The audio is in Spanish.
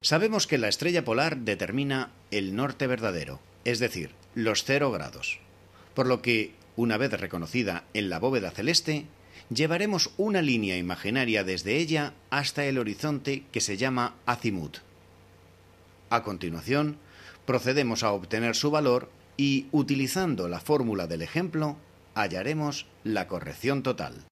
Sabemos que la estrella polar determina el norte verdadero, es decir, los cero grados. Por lo que, una vez reconocida en la bóveda celeste, llevaremos una línea imaginaria desde ella hasta el horizonte que se llama azimut. A continuación, procedemos a obtener su valor y, utilizando la fórmula del ejemplo, hallaremos la corrección total.